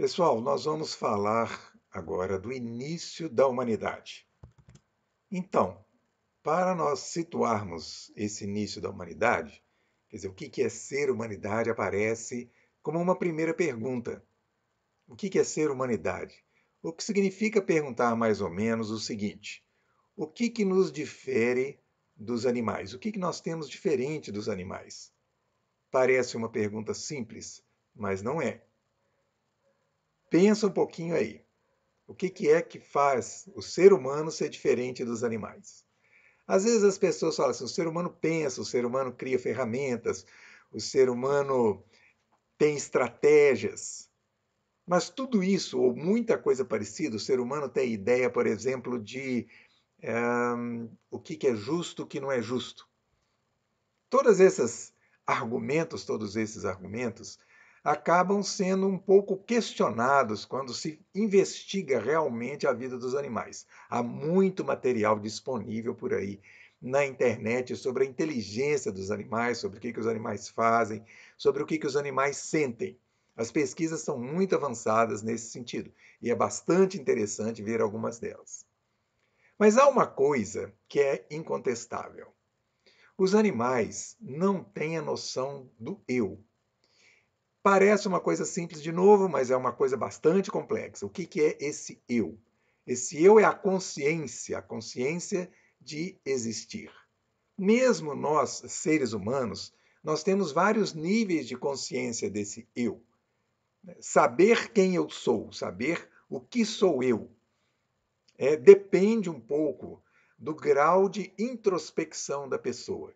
Pessoal, nós vamos falar agora do início da humanidade. Então, para nós situarmos esse início da humanidade, quer dizer, o que é ser humanidade aparece como uma primeira pergunta. O que é ser humanidade? O que significa perguntar mais ou menos o seguinte: o que, que nos difere dos animais? O que, que nós temos diferente dos animais? Parece uma pergunta simples, mas não é. Pensa um pouquinho aí. O que, que é que faz o ser humano ser diferente dos animais? Às vezes as pessoas falam assim: o ser humano pensa, o ser humano cria ferramentas, o ser humano tem estratégias. Mas tudo isso, ou muita coisa parecida, o ser humano tem ideia, por exemplo, de eh, o que, que é justo, o que não é justo. Todos esses argumentos, todos esses argumentos, acabam sendo um pouco questionados quando se investiga realmente a vida dos animais. Há muito material disponível por aí na internet sobre a inteligência dos animais, sobre o que, que os animais fazem, sobre o que, que os animais sentem. As pesquisas são muito avançadas nesse sentido e é bastante interessante ver algumas delas. Mas há uma coisa que é incontestável: os animais não têm a noção do eu, Parece uma coisa simples de novo, mas é uma coisa bastante complexa. O que, que é esse eu? Esse eu é a consciência, a consciência de existir. Mesmo nós, seres humanos, nós temos vários níveis de consciência desse eu. Saber quem eu sou, saber o que sou eu, é, depende um pouco do grau de introspecção da pessoa.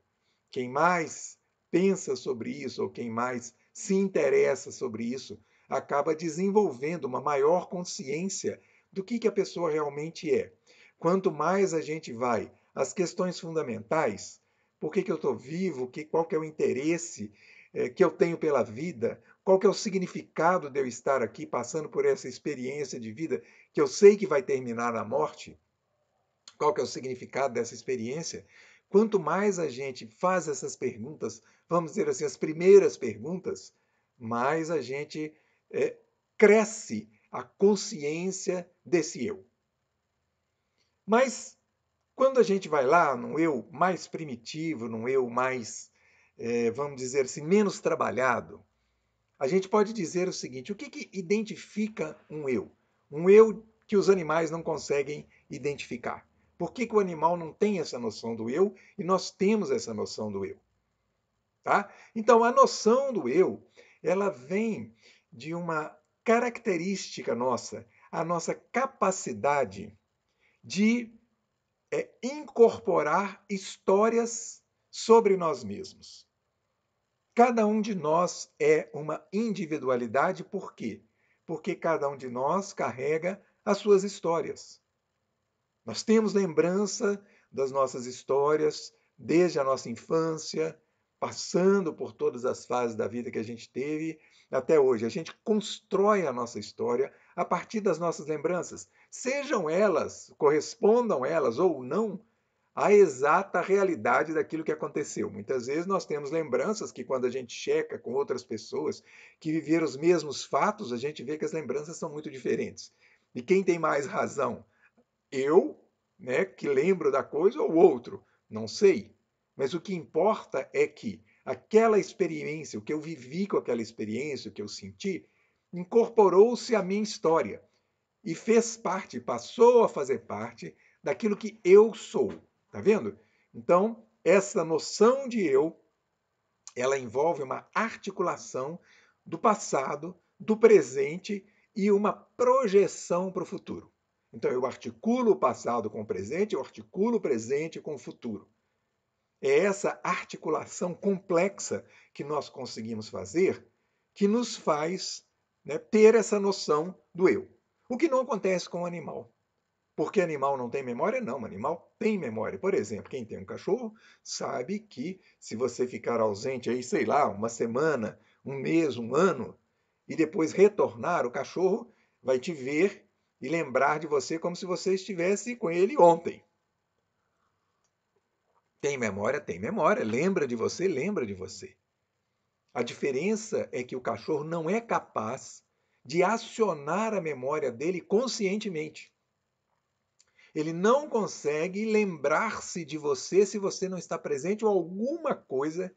Quem mais pensa sobre isso, ou quem mais se interessa sobre isso, acaba desenvolvendo uma maior consciência do que, que a pessoa realmente é. Quanto mais a gente vai às questões fundamentais, por que, que eu estou vivo, que, qual que é o interesse é, que eu tenho pela vida, qual que é o significado de eu estar aqui passando por essa experiência de vida que eu sei que vai terminar na morte, qual que é o significado dessa experiência, Quanto mais a gente faz essas perguntas, vamos dizer assim, as primeiras perguntas, mais a gente é, cresce a consciência desse eu. Mas quando a gente vai lá num eu mais primitivo, num eu mais, é, vamos dizer assim, menos trabalhado, a gente pode dizer o seguinte: o que, que identifica um eu? Um eu que os animais não conseguem identificar. Por que, que o animal não tem essa noção do eu e nós temos essa noção do eu? Tá? Então, a noção do eu, ela vem de uma característica nossa, a nossa capacidade de é, incorporar histórias sobre nós mesmos. Cada um de nós é uma individualidade, por quê? Porque cada um de nós carrega as suas histórias. Nós temos lembrança das nossas histórias desde a nossa infância, passando por todas as fases da vida que a gente teve até hoje. A gente constrói a nossa história a partir das nossas lembranças, sejam elas, correspondam elas ou não, à exata realidade daquilo que aconteceu. Muitas vezes nós temos lembranças que, quando a gente checa com outras pessoas que viveram os mesmos fatos, a gente vê que as lembranças são muito diferentes. E quem tem mais razão? Eu, né, que lembro da coisa, ou outro? Não sei. Mas o que importa é que aquela experiência, o que eu vivi com aquela experiência, o que eu senti, incorporou-se à minha história e fez parte, passou a fazer parte daquilo que eu sou. Tá vendo? Então, essa noção de eu, ela envolve uma articulação do passado, do presente e uma projeção para o futuro. Então eu articulo o passado com o presente, eu articulo o presente com o futuro. É essa articulação complexa que nós conseguimos fazer que nos faz né, ter essa noção do eu. O que não acontece com o animal. Porque animal não tem memória? Não, animal tem memória. Por exemplo, quem tem um cachorro sabe que se você ficar ausente aí, sei lá, uma semana, um mês, um ano, e depois retornar, o cachorro vai te ver e lembrar de você como se você estivesse com ele ontem. Tem memória? Tem memória. Lembra de você? Lembra de você. A diferença é que o cachorro não é capaz de acionar a memória dele conscientemente. Ele não consegue lembrar-se de você se você não está presente ou alguma coisa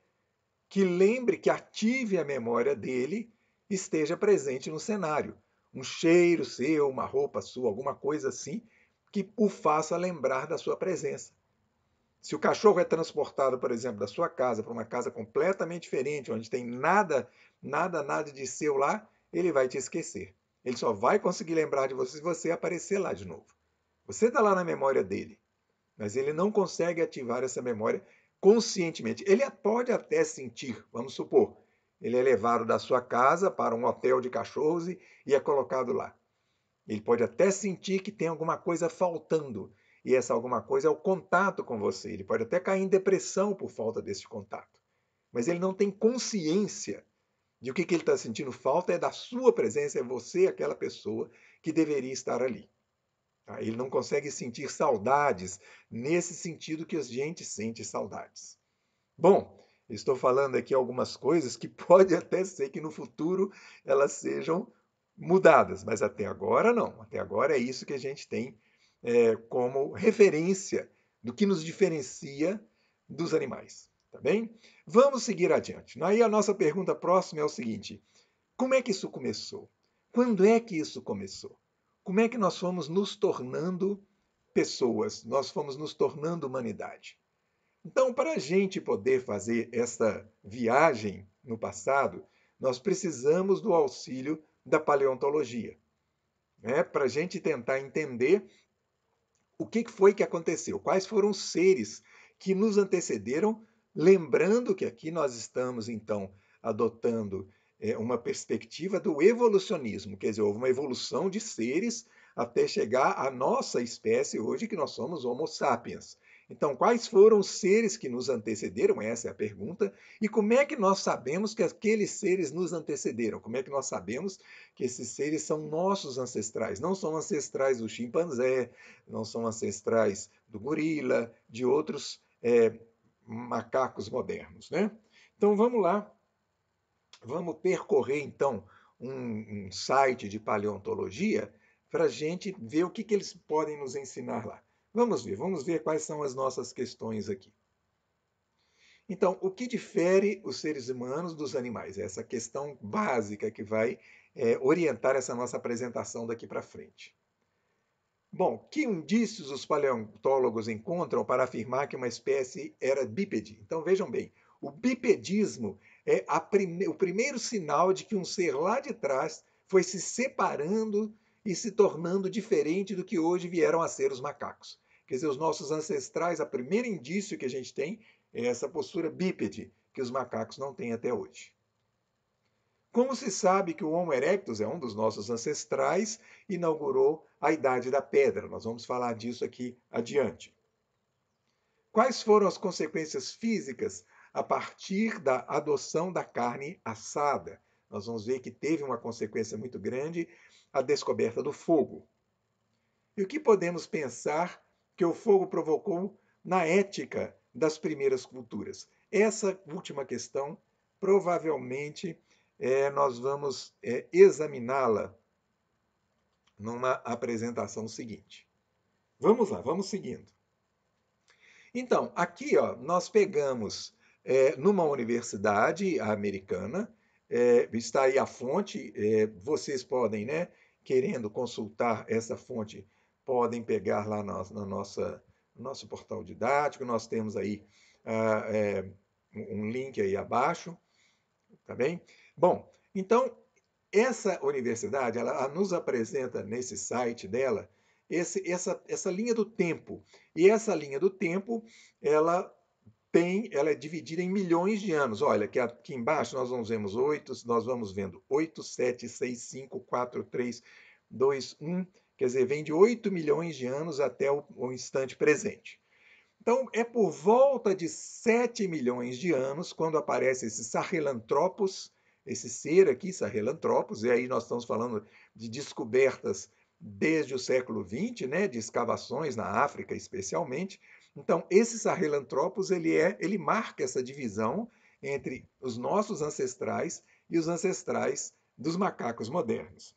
que lembre, que ative a memória dele, esteja presente no cenário um cheiro seu, uma roupa sua, alguma coisa assim, que o faça lembrar da sua presença. Se o cachorro é transportado, por exemplo, da sua casa para uma casa completamente diferente, onde tem nada, nada, nada de seu lá, ele vai te esquecer. Ele só vai conseguir lembrar de você se você aparecer lá de novo. Você está lá na memória dele, mas ele não consegue ativar essa memória conscientemente. Ele pode até sentir, vamos supor, ele é levado da sua casa para um hotel de cachorros e é colocado lá. Ele pode até sentir que tem alguma coisa faltando, e essa alguma coisa é o contato com você. Ele pode até cair em depressão por falta desse contato, mas ele não tem consciência de o que, que ele está sentindo falta é da sua presença, é você, aquela pessoa que deveria estar ali. Tá? Ele não consegue sentir saudades nesse sentido que a gente sente saudades. Bom, Estou falando aqui algumas coisas que pode até ser que no futuro elas sejam mudadas, mas até agora não. Até agora é isso que a gente tem é, como referência do que nos diferencia dos animais. Tá bem? Vamos seguir adiante. Aí a nossa pergunta próxima é o seguinte: como é que isso começou? Quando é que isso começou? Como é que nós fomos nos tornando pessoas? Nós fomos nos tornando humanidade? Então, para a gente poder fazer essa viagem no passado, nós precisamos do auxílio da paleontologia, né? para a gente tentar entender o que foi que aconteceu, quais foram os seres que nos antecederam, lembrando que aqui nós estamos, então, adotando é, uma perspectiva do evolucionismo, quer dizer, houve uma evolução de seres até chegar à nossa espécie hoje, que nós somos Homo sapiens. Então, quais foram os seres que nos antecederam? Essa é a pergunta. E como é que nós sabemos que aqueles seres nos antecederam? Como é que nós sabemos que esses seres são nossos ancestrais? Não são ancestrais do chimpanzé, não são ancestrais do gorila, de outros é, macacos modernos, né? Então, vamos lá. Vamos percorrer, então, um, um site de paleontologia para a gente ver o que, que eles podem nos ensinar lá. Vamos ver, vamos ver quais são as nossas questões aqui. Então, o que difere os seres humanos dos animais? É essa questão básica que vai é, orientar essa nossa apresentação daqui para frente. Bom, que indícios os paleontólogos encontram para afirmar que uma espécie era bípede? Então vejam bem, o bipedismo é prime... o primeiro sinal de que um ser lá de trás foi se separando e se tornando diferente do que hoje vieram a ser os macacos. Quer dizer, os nossos ancestrais, o primeiro indício que a gente tem é essa postura bípede, que os macacos não têm até hoje. Como se sabe que o Homo erectus é um dos nossos ancestrais, inaugurou a Idade da Pedra. Nós vamos falar disso aqui adiante. Quais foram as consequências físicas a partir da adoção da carne assada? Nós vamos ver que teve uma consequência muito grande a descoberta do fogo. E o que podemos pensar que o fogo provocou na ética das primeiras culturas. Essa última questão, provavelmente, é, nós vamos é, examiná-la numa apresentação seguinte. Vamos lá, vamos seguindo. Então, aqui ó, nós pegamos é, numa universidade americana, é, está aí a fonte, é, vocês podem, né, querendo consultar essa fonte, podem pegar lá na, na nossa no nosso portal didático. Nós temos aí uh, é, um link aí abaixo, tá bem? Bom, então essa universidade ela nos apresenta nesse site dela esse, essa, essa linha do tempo e essa linha do tempo ela tem ela é dividida em milhões de anos. Olha, que aqui embaixo nós vamos vemos 8, nós vamos vendo 8, 7, 6, 5, 4, 3, 2, 1, Quer dizer, vem de 8 milhões de anos até o, o instante presente. Então, é por volta de 7 milhões de anos quando aparece esse Sahelanthropus, esse ser aqui, Sahelanthropus, e aí nós estamos falando de descobertas desde o século XX, né, de escavações na África especialmente. Então, esse Sahelanthropus, ele é, ele marca essa divisão entre os nossos ancestrais e os ancestrais dos macacos modernos.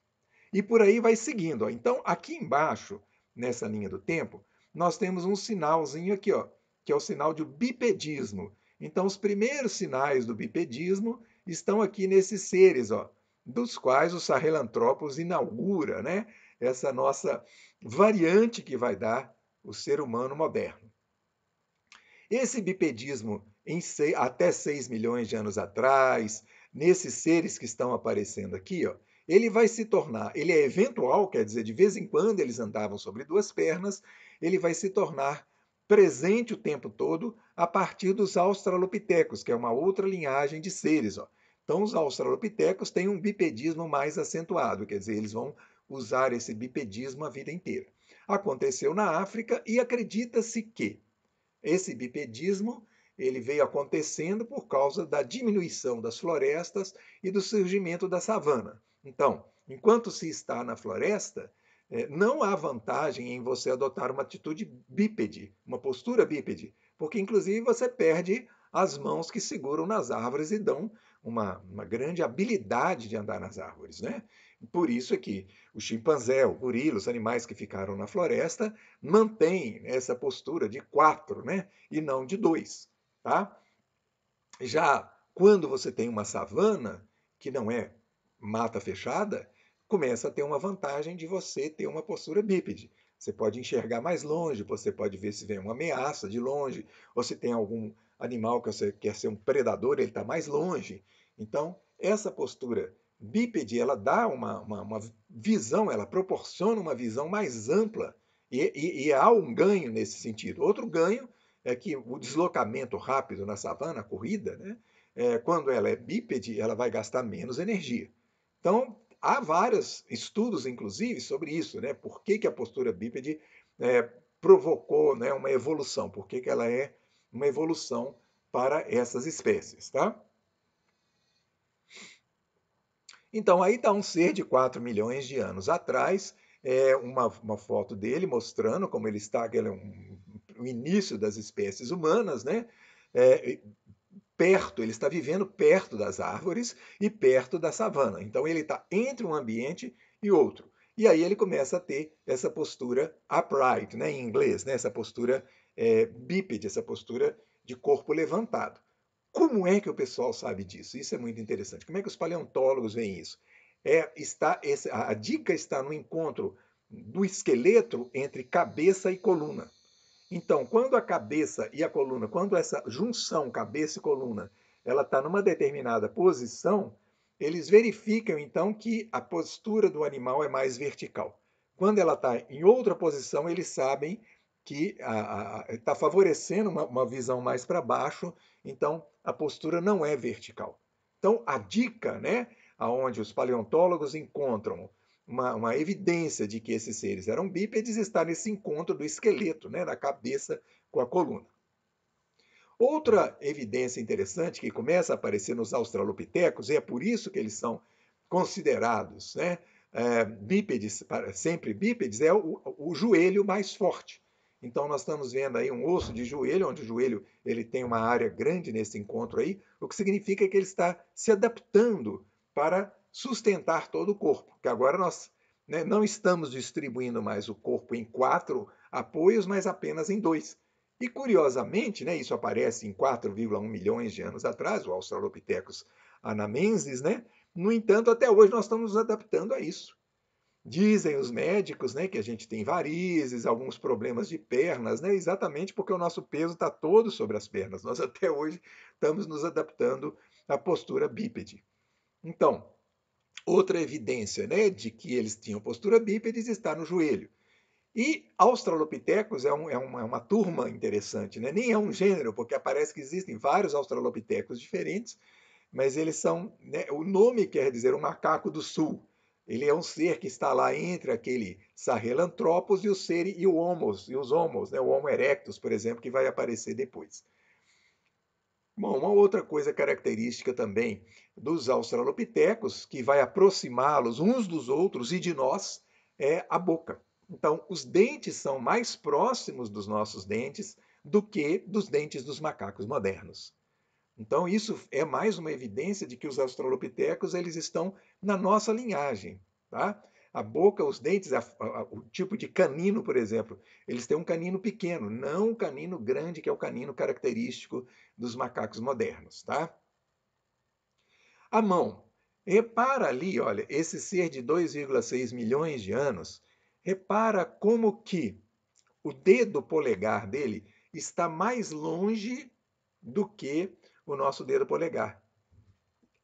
E por aí vai seguindo. Ó. Então, aqui embaixo, nessa linha do tempo, nós temos um sinalzinho aqui, ó, que é o sinal de bipedismo. Então, os primeiros sinais do bipedismo estão aqui nesses seres, ó, dos quais o Sahelanthropus inaugura né, essa nossa variante que vai dar o ser humano moderno. Esse bipedismo em até 6 milhões de anos atrás, nesses seres que estão aparecendo aqui, ó, ele vai se tornar, ele é eventual, quer dizer, de vez em quando eles andavam sobre duas pernas, ele vai se tornar presente o tempo todo a partir dos australopitecos, que é uma outra linhagem de seres. Ó. Então, os australopitecos têm um bipedismo mais acentuado, quer dizer, eles vão usar esse bipedismo a vida inteira. Aconteceu na África e acredita-se que esse bipedismo ele veio acontecendo por causa da diminuição das florestas e do surgimento da savana. Então, enquanto se está na floresta, eh, não há vantagem em você adotar uma atitude bípede, uma postura bípede, porque inclusive você perde as mãos que seguram nas árvores e dão uma, uma grande habilidade de andar nas árvores, né? Por isso é que o chimpanzé, o gorila, os animais que ficaram na floresta mantêm essa postura de quatro, né? E não de dois, tá? Já quando você tem uma savana, que não é mata fechada, começa a ter uma vantagem de você ter uma postura bípede. Você pode enxergar mais longe, você pode ver se vem uma ameaça de longe, ou se tem algum animal que você quer ser um predador, ele está mais longe. Então, essa postura bípede, ela dá uma, uma, uma visão, ela proporciona uma visão mais ampla e, e, e há um ganho nesse sentido. Outro ganho é que o deslocamento rápido na savana, a corrida, né, é, quando ela é bípede, ela vai gastar menos energia. Então, há vários estudos, inclusive, sobre isso, né? Por que, que a postura bípede é, provocou né, uma evolução? Por que, que ela é uma evolução para essas espécies, tá? Então, aí está um ser de 4 milhões de anos atrás, é uma, uma foto dele mostrando como ele está, que ele é um, o início das espécies humanas, né? É, perto, ele está vivendo perto das árvores e perto da savana. Então ele está entre um ambiente e outro. E aí ele começa a ter essa postura upright, né, em inglês, né, essa postura é, bípede, essa postura de corpo levantado. Como é que o pessoal sabe disso? Isso é muito interessante. Como é que os paleontólogos veem isso? É, está esse, a, a dica está no encontro do esqueleto entre cabeça e coluna. Então, quando a cabeça e a coluna, quando essa junção cabeça e coluna, ela está numa determinada posição, eles verificam então que a postura do animal é mais vertical. Quando ela está em outra posição, eles sabem que está favorecendo uma, uma visão mais para baixo, então a postura não é vertical. Então, a dica, né, aonde os paleontólogos encontram uma, uma evidência de que esses seres eram bípedes está nesse encontro do esqueleto, né, da cabeça com a coluna. Outra evidência interessante que começa a aparecer nos australopitecos, e é por isso que eles são considerados né, é, bípedes, sempre bípedes, é o, o, joelho mais forte. Então nós estamos vendo aí um osso de joelho, onde o joelho ele tem uma área grande nesse encontro aí, o que significa que ele está se adaptando para sustentar todo o corpo, que agora nós né, não estamos distribuindo mais o corpo em quatro apoios, mas apenas em dois. E curiosamente, né, isso aparece em 4,1 milhões de anos atrás, o Australopithecus anamensis, né? No entanto, até hoje nós estamos nos adaptando a isso. Dizem os médicos né, que a gente tem varizes, alguns problemas de pernas, né, exatamente porque o nosso peso está todo sobre as pernas. Nós até hoje estamos nos adaptando à postura bípede. Então, Outra evidência né, de que eles tinham postura bípedes está no joelho. E australopitecos é, um, é, uma, é uma, turma interessante, né? nem é um gênero, porque aparece que existem vários australopitecos diferentes, mas eles são. Né, o nome quer dizer o macaco do sul. Ele é um ser que está lá entre aquele Sahelanthropus e o ser e o Homos, e os Homos, né? o Homo erectus, por exemplo, que vai aparecer depois. Bom, uma outra coisa característica também dos australopitecos, que vai aproximá-los uns dos outros e de nós, é a boca. Então, os dentes são mais próximos dos nossos dentes do que dos dentes dos macacos modernos. Então, isso é mais uma evidência de que os australopitecos eles estão na nossa linhagem. Tá? A boca, os dentes, a, a, o tipo de canino, por exemplo, eles têm um canino pequeno, não um canino grande, que é o canino característico dos macacos modernos, tá? A mão. Repara ali, olha, esse ser de 2,6 milhões de anos, repara como que o dedo polegar dele está mais longe do que o nosso dedo polegar.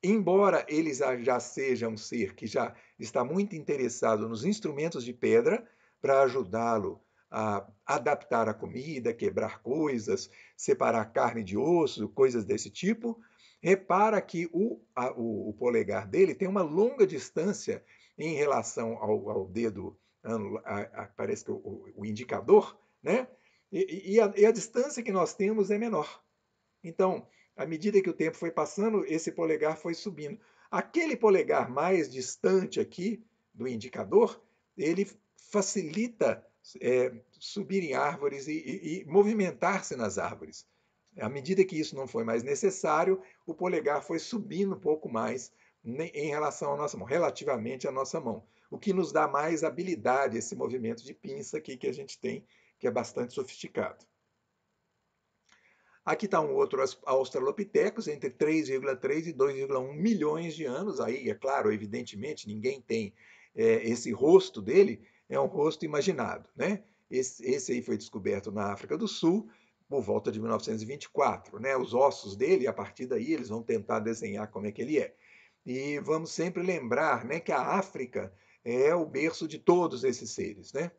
Embora ele já seja um ser que já está muito interessado nos instrumentos de pedra para ajudá-lo a adaptar a comida, quebrar coisas, separar carne de osso, coisas desse tipo. Repara que o, a, o, o polegar dele tem uma longa distância em relação ao, ao dedo, a, a, parece que o, o indicador, né? E, e, a, e a distância que nós temos é menor. Então, à medida que o tempo foi passando, esse polegar foi subindo. Aquele polegar mais distante aqui do indicador, ele facilita é, subir em árvores e, e, e movimentar-se nas árvores. À medida que isso não foi mais necessário, o polegar foi subindo um pouco mais em relação à nossa mão, relativamente à nossa mão, o que nos dá mais habilidade, esse movimento de pinça aqui que a gente tem, que é bastante sofisticado. Aqui está um outro Australopithecus, entre 3,3 e 2,1 milhões de anos. Aí, é claro, evidentemente, ninguém tem é, esse rosto dele, é um rosto imaginado. Né? Esse, esse aí foi descoberto na África do Sul por volta de 1924. Né? Os ossos dele, a partir daí, eles vão tentar desenhar como é que ele é. E vamos sempre lembrar né, que a África é o berço de todos esses seres. Né?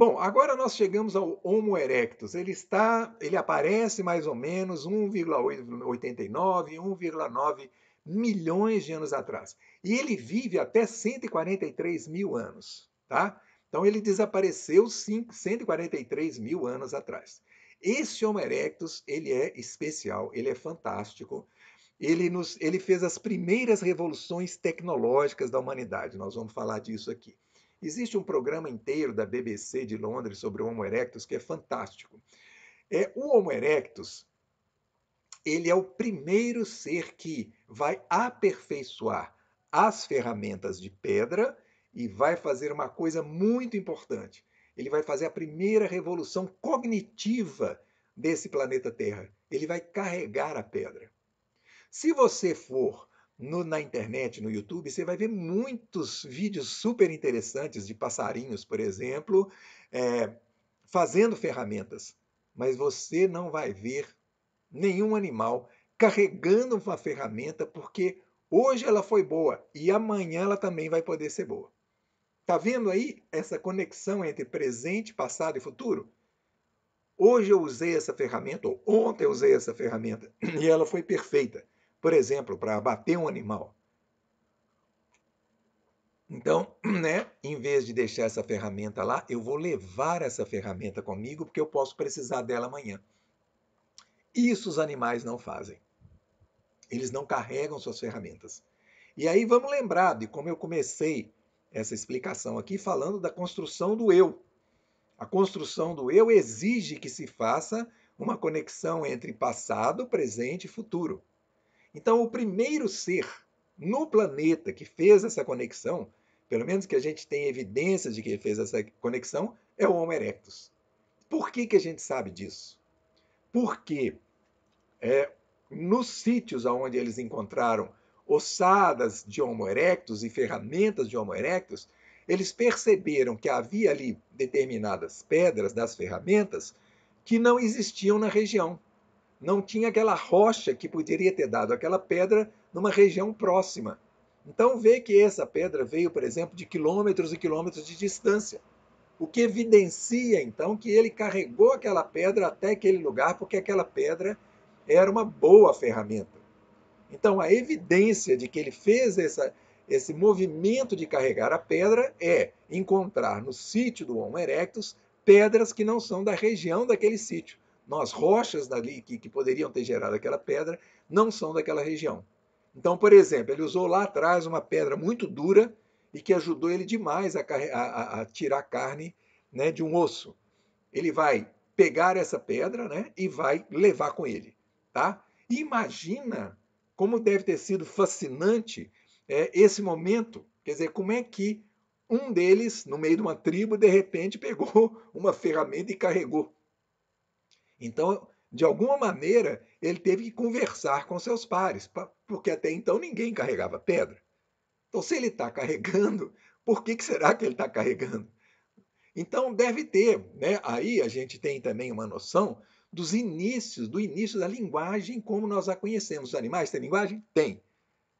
Bom, agora nós chegamos ao Homo erectus. Ele está, ele aparece mais ou menos 1,89, 1,9 milhões de anos atrás. E ele vive até 143 mil anos, tá? Então ele desapareceu 143 mil anos atrás. Esse Homo erectus, ele é especial, ele é fantástico. Ele, nos, ele fez as primeiras revoluções tecnológicas da humanidade. Nós vamos falar disso aqui. Existe um programa inteiro da BBC de Londres sobre o Homo erectus que é fantástico. É, o Homo erectus, ele é o primeiro ser que vai aperfeiçoar as ferramentas de pedra e vai fazer uma coisa muito importante. Ele vai fazer a primeira revolução cognitiva desse planeta Terra. Ele vai carregar a pedra. Se você for no, na internet, no YouTube, você vai ver muitos vídeos super interessantes de passarinhos, por exemplo, é, fazendo ferramentas. Mas você não vai ver nenhum animal carregando uma ferramenta porque hoje ela foi boa e amanhã ela também vai poder ser boa. Tá vendo aí essa conexão entre presente, passado e futuro? Hoje eu usei essa ferramenta, ou ontem eu usei essa ferramenta, e ela foi perfeita por exemplo, para abater um animal. Então, né, em vez de deixar essa ferramenta lá, eu vou levar essa ferramenta comigo porque eu posso precisar dela amanhã. Isso os animais não fazem. Eles não carregam suas ferramentas. E aí vamos lembrar de como eu comecei essa explicação aqui falando da construção do eu. A construção do eu exige que se faça uma conexão entre passado, presente e futuro. Então, o primeiro ser no planeta que fez essa conexão, pelo menos que a gente tem evidências de que fez essa conexão, é o Homo erectus. Por que, que a gente sabe disso? Porque é, nos sítios onde eles encontraram ossadas de Homo erectus e ferramentas de Homo erectus, eles perceberam que havia ali determinadas pedras das ferramentas que não existiam na região não tinha aquela rocha que poderia ter dado aquela pedra numa região próxima. Então vê que essa pedra veio, por exemplo, de quilômetros e quilômetros de distância, o que evidencia então que ele carregou aquela pedra até aquele lugar porque aquela pedra era uma boa ferramenta. Então a evidência de que ele fez essa, esse movimento de carregar a pedra é encontrar no sítio do Homo erectus pedras que não são da região daquele sítio. Não, as rochas dali que, que poderiam ter gerado aquela pedra não são daquela região. Então, por exemplo, ele usou lá atrás uma pedra muito dura e que ajudou ele demais a, a, a tirar carne né, de um osso. Ele vai pegar essa pedra né, e vai levar com ele. Tá? Imagina como deve ter sido fascinante é, esse momento. Quer dizer, como é que um deles, no meio de uma tribo, de repente pegou uma ferramenta e carregou então, de alguma maneira, ele teve que conversar com seus pares, porque até então ninguém carregava pedra. Então, se ele está carregando, por que, que será que ele está carregando? Então, deve ter. Né? Aí a gente tem também uma noção dos inícios, do início da linguagem como nós a conhecemos. Os animais têm linguagem? Tem.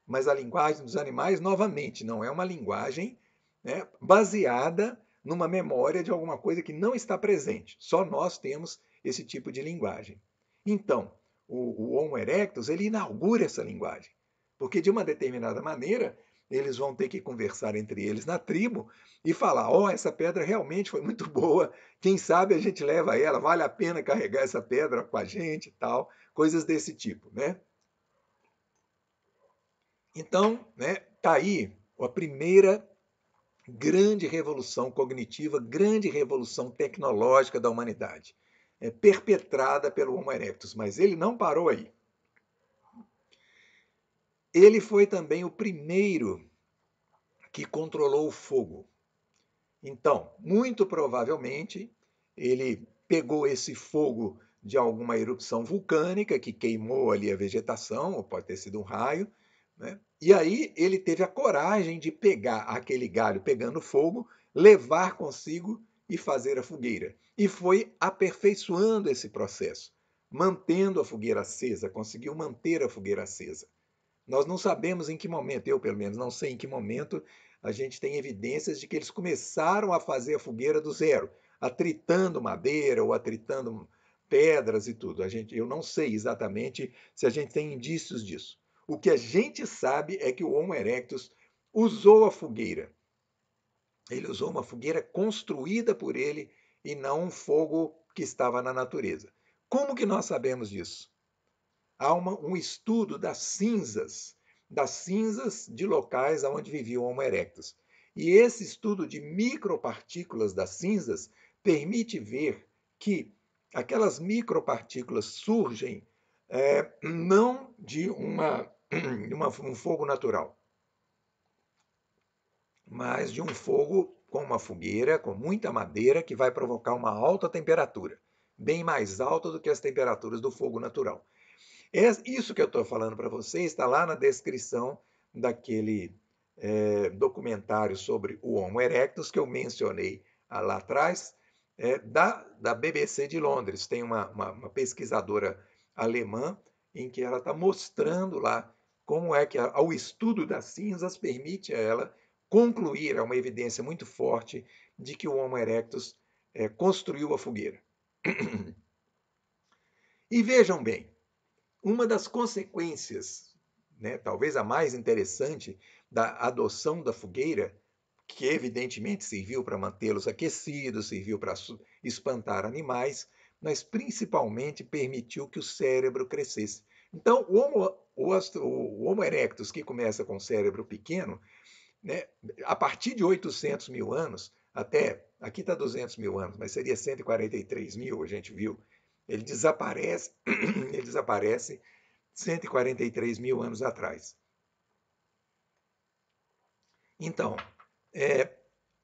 Mas a linguagem dos animais, novamente, não é uma linguagem né, baseada numa memória de alguma coisa que não está presente. Só nós temos esse tipo de linguagem. Então, o, o Homo erectus ele inaugura essa linguagem, porque de uma determinada maneira eles vão ter que conversar entre eles na tribo e falar: ó, oh, essa pedra realmente foi muito boa, quem sabe a gente leva ela, vale a pena carregar essa pedra com a gente e tal, coisas desse tipo, né? Então, né, tá aí a primeira grande revolução cognitiva, grande revolução tecnológica da humanidade é, perpetrada pelo Homo erectus. Mas ele não parou aí. Ele foi também o primeiro que controlou o fogo. Então, muito provavelmente, ele pegou esse fogo de alguma erupção vulcânica que queimou ali a vegetação, ou pode ter sido um raio, né? E aí ele teve a coragem de pegar aquele galho pegando fogo, levar consigo e fazer a fogueira e foi aperfeiçoando esse processo, mantendo a fogueira acesa, conseguiu manter a fogueira acesa. Nós não sabemos em que momento, eu pelo menos não sei em que momento, a gente tem evidências de que eles começaram a fazer a fogueira do zero, atritando madeira ou atritando pedras e tudo. A gente, eu não sei exatamente se a gente tem indícios disso. O que a gente sabe é que o Homo erectus usou a fogueira. Ele usou uma fogueira construída por ele e não um fogo que estava na natureza. Como que nós sabemos disso? Há uma, um estudo das cinzas, das cinzas de locais onde viviam Homo erectus. E esse estudo de micropartículas das cinzas permite ver que aquelas micropartículas surgem é, não de uma, uma, um fogo natural, mas de um fogo com uma fogueira, com muita madeira, que vai provocar uma alta temperatura, bem mais alta do que as temperaturas do fogo natural. Isso que eu estou falando para vocês está lá na descrição daquele é, documentário sobre o Homo erectus que eu mencionei lá atrás, é, da, da BBC de Londres. Tem uma, uma, uma pesquisadora alemã em que ela está mostrando lá como é que, a, estudo das cinzas, permite a ela concluir a é uma evidência muito forte de que o Homo erectus é, construiu a fogueira. e vejam bem, uma das consequências, né, talvez a mais interessante, da adoção da fogueira, que evidentemente serviu para mantê-los aquecidos, serviu para espantar animais, mas principalmente permitiu que o cérebro crescesse. Então, o homo, o, o homo erectus, que começa com o cérebro pequeno, né? A partir de 800 mil anos, até aqui está 200 mil anos, mas seria 143 mil, a gente viu. Ele desaparece, ele desaparece 143 mil anos atrás. Então, é,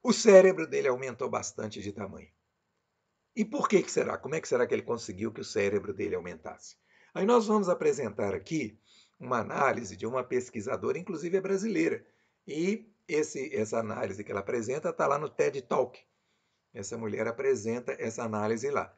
o cérebro dele aumentou bastante de tamanho. E por que, que será? Como é que será que ele conseguiu que o cérebro dele aumentasse? Aí nós vamos apresentar aqui uma análise de uma pesquisadora, inclusive é brasileira, e esse, essa análise que ela apresenta está lá no TED Talk. Essa mulher apresenta essa análise lá.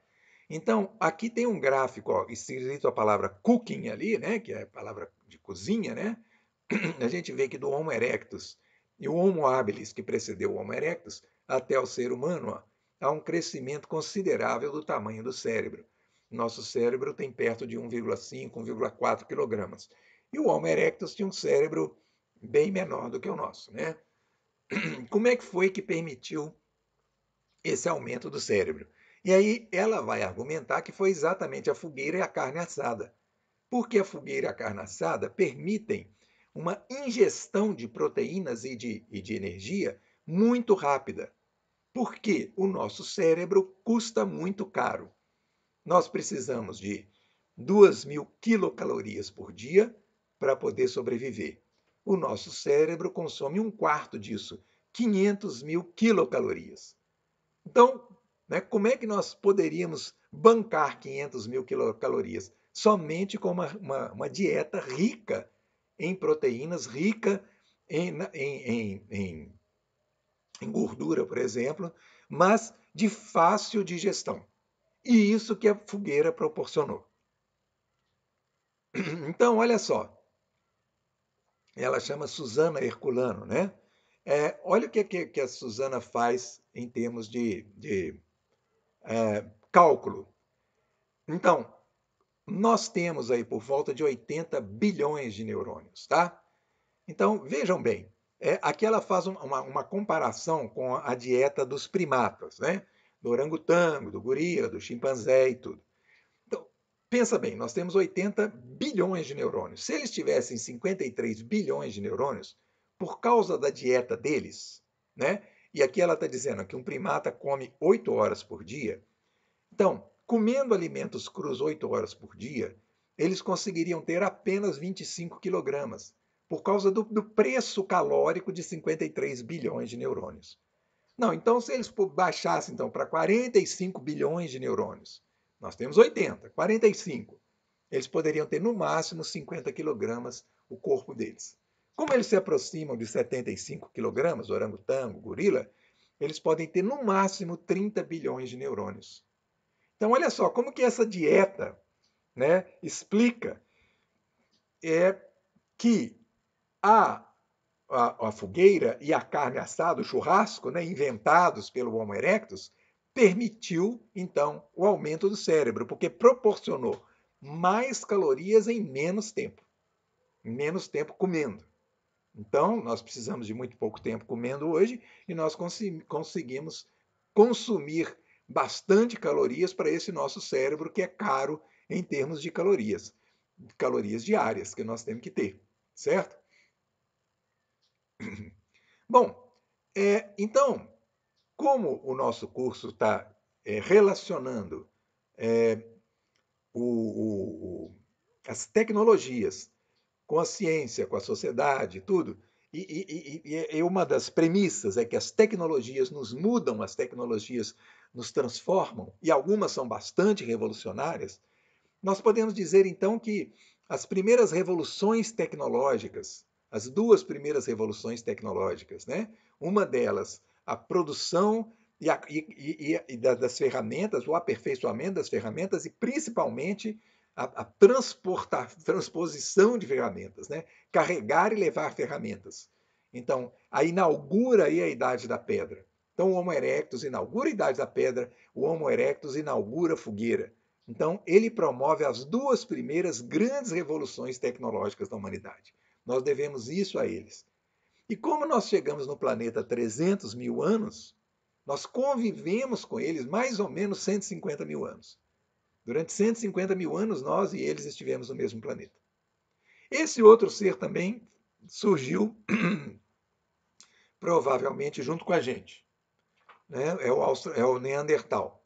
Então, aqui tem um gráfico, ó, escrito a palavra cooking ali, né, que é a palavra de cozinha, né? A gente vê que do Homo erectus e o Homo habilis, que precedeu o Homo erectus, até o ser humano, ó, há um crescimento considerável do tamanho do cérebro. Nosso cérebro tem perto de 1,5, 1,4 quilogramas. E o Homo erectus tinha um cérebro bem menor do que o nosso. Né? Como é que foi que permitiu esse aumento do cérebro? E aí ela vai argumentar que foi exatamente a fogueira e a carne assada. Porque a fogueira e a carne assada permitem uma ingestão de proteínas e de, e de energia muito rápida. Porque o nosso cérebro custa muito caro. Nós precisamos de 2 mil quilocalorias por dia para poder sobreviver o nosso cérebro consome um quarto disso, 500 mil quilocalorias. Então, né, como é que nós poderíamos bancar 500 mil quilocalorias? Somente com uma, uma, uma dieta rica em proteínas, rica em, em, em, em gordura, por exemplo, mas de fácil digestão. E isso que a fogueira proporcionou. Então, olha só, ela chama Suzana Herculano, né? É, olha o que, que, que, a Suzana faz em termos de, de é, cálculo. Então, nós temos aí por volta de 80 bilhões de neurônios, tá? Então, vejam bem, é, aqui ela faz uma, uma comparação com a dieta dos primatas, né? Do orangotango, do gorila, do chimpanzé e tudo. Pensa bem, nós temos 80 bilhões de neurônios. Se eles tivessem 53 bilhões de neurônios, por causa da dieta deles, né? E aqui ela está dizendo que um primata come 8 horas por dia. Então, comendo alimentos crus 8 horas por dia, eles conseguiriam ter apenas 25 quilogramas, por causa do, do preço calórico de 53 bilhões de neurônios. Não, então se eles baixassem então, para 45 bilhões de neurônios, nós temos 80, 45. Eles poderiam ter no máximo 50 quilogramas o corpo deles. Como eles se aproximam de 75 quilogramas, orangotango, gorila, eles podem ter no máximo 30 bilhões de neurônios. Então, olha só, como que essa dieta né, explica é que a, a, a fogueira e a carne assada, o churrasco, né, inventados pelo Homo erectus, permitiu, então, o aumento do cérebro, porque proporcionou mais calorias em menos tempo. Menos tempo comendo. Então, nós precisamos de muito pouco tempo comendo hoje e nós cons conseguimos consumir bastante calorias para esse nosso cérebro que é caro em termos de calorias, calorias diárias que nós temos que ter, certo? Bom, é, então, como o nosso curso está é, relacionando é, o, o, o, as tecnologias com a ciência, com a sociedade, tudo, e, e, e, uma das premissas é que as tecnologias nos mudam, as tecnologias nos transformam, e algumas são bastante revolucionárias. Nós podemos dizer então que as primeiras revoluções tecnológicas, as duas primeiras revoluções tecnológicas, né? uma delas a produção e, a, e, e, e das ferramentas, o aperfeiçoamento das ferramentas e principalmente a, a transportar, transposição de ferramentas, né? carregar e levar ferramentas. Então, aí inaugura aí a Idade da Pedra. Então, o Homo erectus inaugura a Idade da Pedra, o Homo erectus inaugura a fogueira. Então, ele promove as duas primeiras grandes revoluções tecnológicas da humanidade. Nós devemos isso a eles. E como nós chegamos no planeta há 300 mil anos, nós convivemos com eles mais ou menos 150 mil anos. Durante 150 mil anos, nós e eles estivemos no mesmo planeta. Esse outro ser também surgiu, provavelmente, junto com a gente. Né? É, o Austro... é o Neandertal.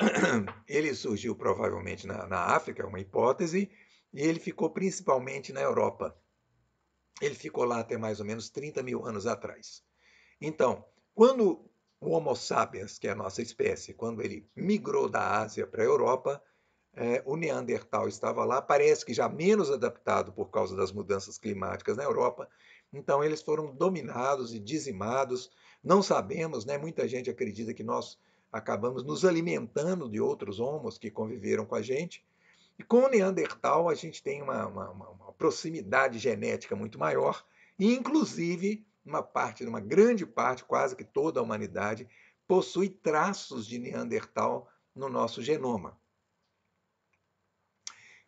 Ele surgiu provavelmente na, na África, é uma hipótese, e ele ficou principalmente na Europa. Ele ficou lá até mais ou menos 30 mil anos atrás. Então, quando o Homo sapiens, que é a nossa espécie, quando ele migrou da Ásia para a Europa, é, o Neandertal estava lá, parece que já menos adaptado por causa das mudanças climáticas na Europa. Então, eles foram dominados e dizimados. Não sabemos, né? muita gente acredita que nós acabamos nos alimentando de outros homos que conviveram com a gente, e com o Neandertal, a gente tem uma, uma, uma proximidade genética muito maior, e inclusive uma parte, uma grande parte, quase que toda a humanidade, possui traços de Neandertal no nosso genoma.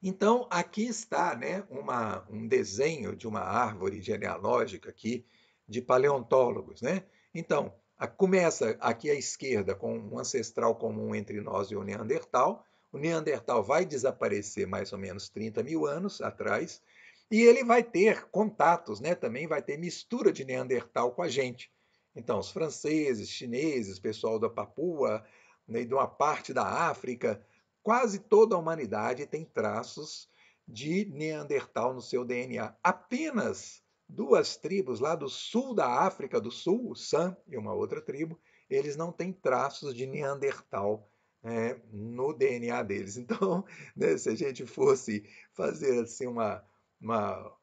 Então, aqui está né, uma, um desenho de uma árvore genealógica aqui de paleontólogos. Né? Então, a, começa aqui à esquerda com um ancestral comum entre nós e o Neandertal, o Neandertal vai desaparecer mais ou menos 30 mil anos atrás e ele vai ter contatos, né? também vai ter mistura de Neandertal com a gente. Então, os franceses, chineses, pessoal da Papua, né, de uma parte da África, quase toda a humanidade tem traços de Neandertal no seu DNA. Apenas duas tribos lá do sul da África do Sul, o San e uma outra tribo, eles não têm traços de Neandertal né, no DNA deles. Então, né, se a gente fosse fazer assim uma, uma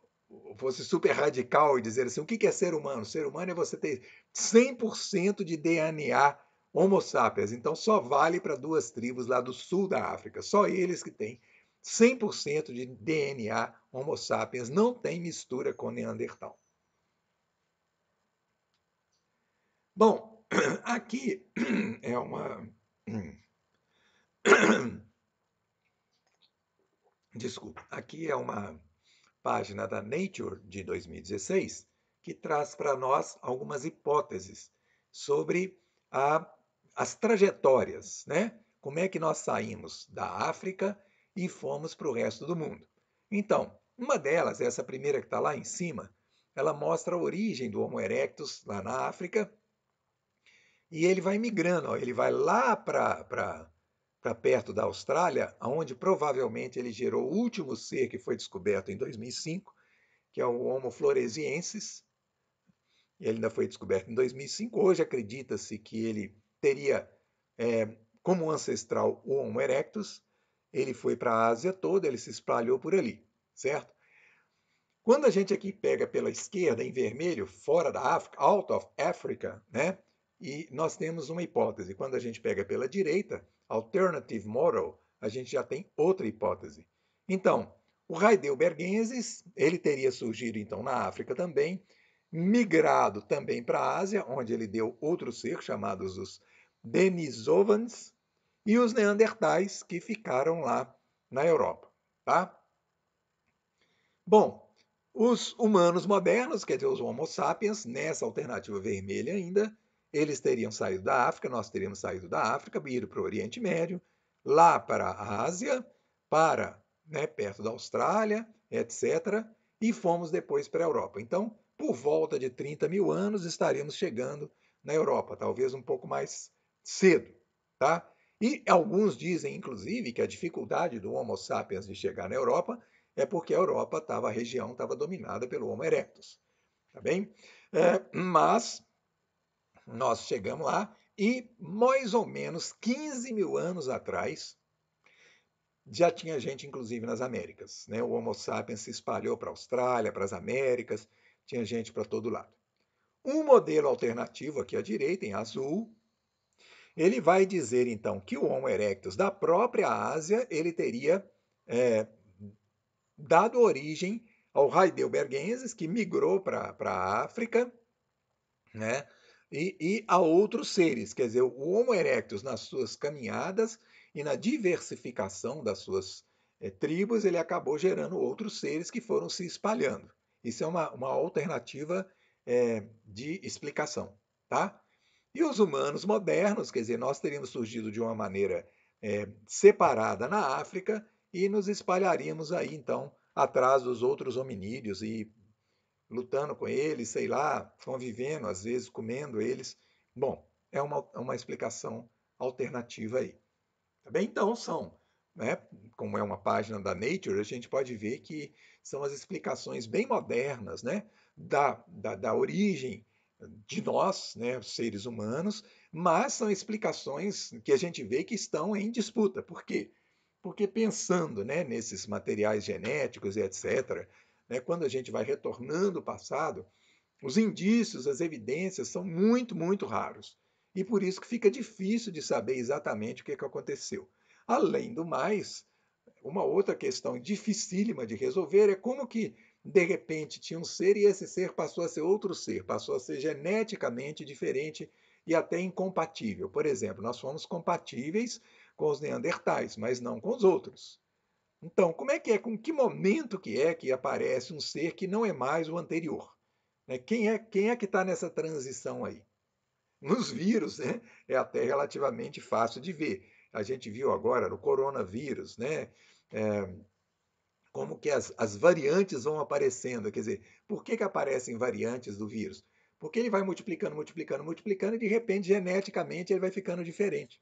fosse super radical e dizer assim, o que é ser humano? Ser humano é você ter 100% de DNA Homo sapiens. Então só vale para duas tribos lá do sul da África, só eles que têm 100% de DNA Homo sapiens, não tem mistura com Neandertal. Bom, aqui é uma hum, Desculpa. Aqui é uma página da Nature de 2016 que traz para nós algumas hipóteses sobre a, as trajetórias, né? Como é que nós saímos da África e fomos para o resto do mundo? Então, uma delas, essa primeira que está lá em cima, ela mostra a origem do Homo erectus lá na África e ele vai migrando, ó, ele vai lá para para perto da Austrália, onde provavelmente ele gerou o último ser que foi descoberto em 2005, que é o Homo floresiensis. Ele ainda foi descoberto em 2005. Hoje acredita-se que ele teria é, como ancestral o Homo erectus. Ele foi para a Ásia toda, ele se espalhou por ali, certo? Quando a gente aqui pega pela esquerda, em vermelho, fora da África, out of Africa, né? E nós temos uma hipótese. Quando a gente pega pela direita, alternative model, a gente já tem outra hipótese. Então, o Heidelbergensis, ele teria surgido então na África também, migrado também para a Ásia, onde ele deu outro ser chamados os Denisovans e os Neandertais que ficaram lá na Europa, tá? Bom, os humanos modernos, quer dizer, os Homo sapiens, nessa alternativa vermelha ainda, eles teriam saído da África, nós teríamos saído da África, ido para o Oriente Médio, lá para a Ásia, para né, perto da Austrália, etc., e fomos depois para a Europa. Então, por volta de 30 mil anos, estaríamos chegando na Europa, talvez um pouco mais cedo. Tá? E alguns dizem, inclusive, que a dificuldade do Homo sapiens de chegar na Europa é porque a Europa estava, a região estava dominada pelo Homo erectus. Tá bem? É, mas nós chegamos lá e, mais ou menos 15 mil anos atrás, já tinha gente, inclusive, nas Américas. Né? O Homo sapiens se espalhou para a Austrália, para as Américas, tinha gente para todo lado. Um modelo alternativo, aqui à direita, em azul, ele vai dizer, então, que o Homo erectus da própria Ásia, ele teria é, dado origem ao Heidelbergensis, que migrou para a África, né? e, e a outros seres. Quer dizer, o Homo erectus, nas suas caminhadas e na diversificação das suas é, tribos, ele acabou gerando outros seres que foram se espalhando. Isso é uma, uma alternativa é, de explicação. Tá? E os humanos modernos, quer dizer, nós teríamos surgido de uma maneira é, separada na África e nos espalharíamos aí, então, atrás dos outros hominídeos e lutando com eles, sei lá, convivendo, às vezes comendo eles. Bom, é uma, é uma explicação alternativa aí. Tá bem? Então, são, né, como é uma página da Nature, a gente pode ver que são as explicações bem modernas né, da, da, da origem de nós, né, seres humanos, mas são explicações que a gente vê que estão em disputa. Por quê? Porque pensando né, nesses materiais genéticos e etc., né? Quando a gente vai retornando o passado, os indícios, as evidências são muito, muito raros. E por isso que fica difícil de saber exatamente o que, que aconteceu. Além do mais, uma outra questão dificílima de resolver é como que, de repente, tinha um ser e esse ser passou a ser outro ser, passou a ser geneticamente diferente e até incompatível. Por exemplo, nós fomos compatíveis com os neandertais, mas não com os outros. Então, como é que é, com que momento que é que aparece um ser que não é mais o anterior? Né, quem é, quem é que está nessa transição aí? Nos vírus, né? é até relativamente fácil de ver. A gente viu agora no coronavírus, né? É, como que as, as variantes vão aparecendo. Quer dizer, por que, que aparecem variantes do vírus? Porque ele vai multiplicando, multiplicando, multiplicando e de repente, geneticamente, ele vai ficando diferente.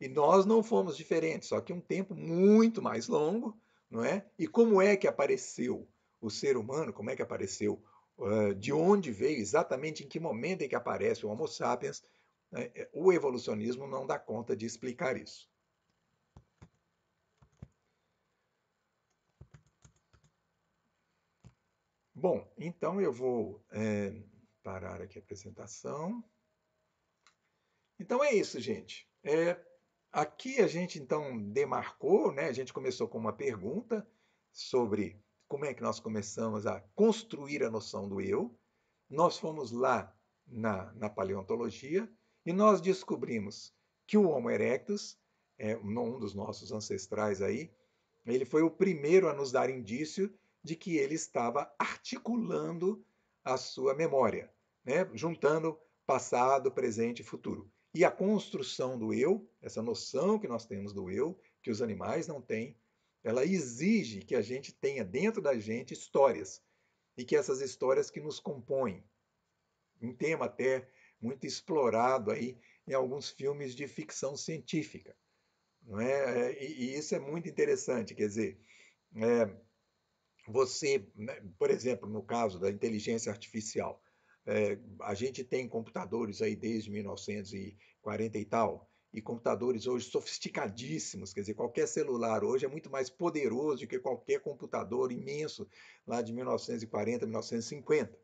E nós não fomos diferentes, só que um tempo muito mais longo, não é? E como é que apareceu o ser humano? Como é que apareceu? de onde veio, exatamente em que momento é que aparece o Homo sapiens? Né? É, o evolucionismo não dá conta de explicar isso. Bom, então eu vou é, parar aqui a apresentação. Então é isso, gente. É, Aqui a gente então demarcou, né? a gente começou com uma pergunta sobre como é que nós começamos a construir a noção do eu. Nós fomos lá na, na paleontologia e nós descobrimos que o Homo erectus, é, um dos nossos ancestrais aí, ele foi o primeiro a nos dar indício de que ele estava articulando a sua memória, né? juntando passado, presente e futuro. E a construção do eu, essa noção que nós temos do eu, que os animais não têm, ela exige que a gente tenha dentro da gente histórias e que essas histórias que nos compõem. Um tema até muito explorado aí em alguns filmes de ficção científica. Não é? é e, e isso é muito interessante, quer dizer, é, você, né, por exemplo, no caso da inteligência artificial, é, a gente tem computadores aí desde 1940 e tal, e computadores hoje sofisticadíssimos, quer dizer, qualquer celular hoje é muito mais poderoso do que qualquer computador imenso lá de 1940, 1950.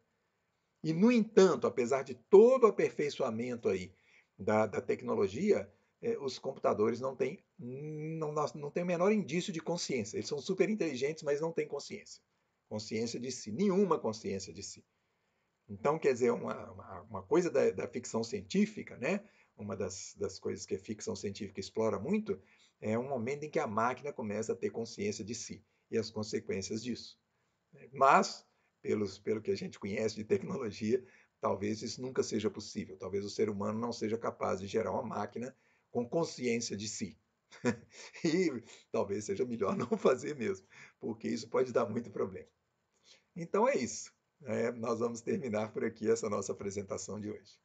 E, no entanto, apesar de todo o aperfeiçoamento aí da, da tecnologia, eh, os computadores não têm, não, não têm o menor indício de consciência. Eles são super inteligentes, mas não têm consciência. Consciência de si, nenhuma consciência de si. Então, quer dizer, uma, uma, uma coisa da, da, ficção científica, né? uma das, das coisas que a ficção científica explora muito, é um momento em que a máquina começa a ter consciência de si e as consequências disso. Mas, pelos, pelo que a gente conhece de tecnologia, talvez isso nunca seja possível. Talvez o ser humano não seja capaz de gerar uma máquina com consciência de si. e talvez seja melhor não fazer mesmo, porque isso pode dar muito problema. Então é isso é, nós vamos terminar por aqui essa nossa apresentação de hoje.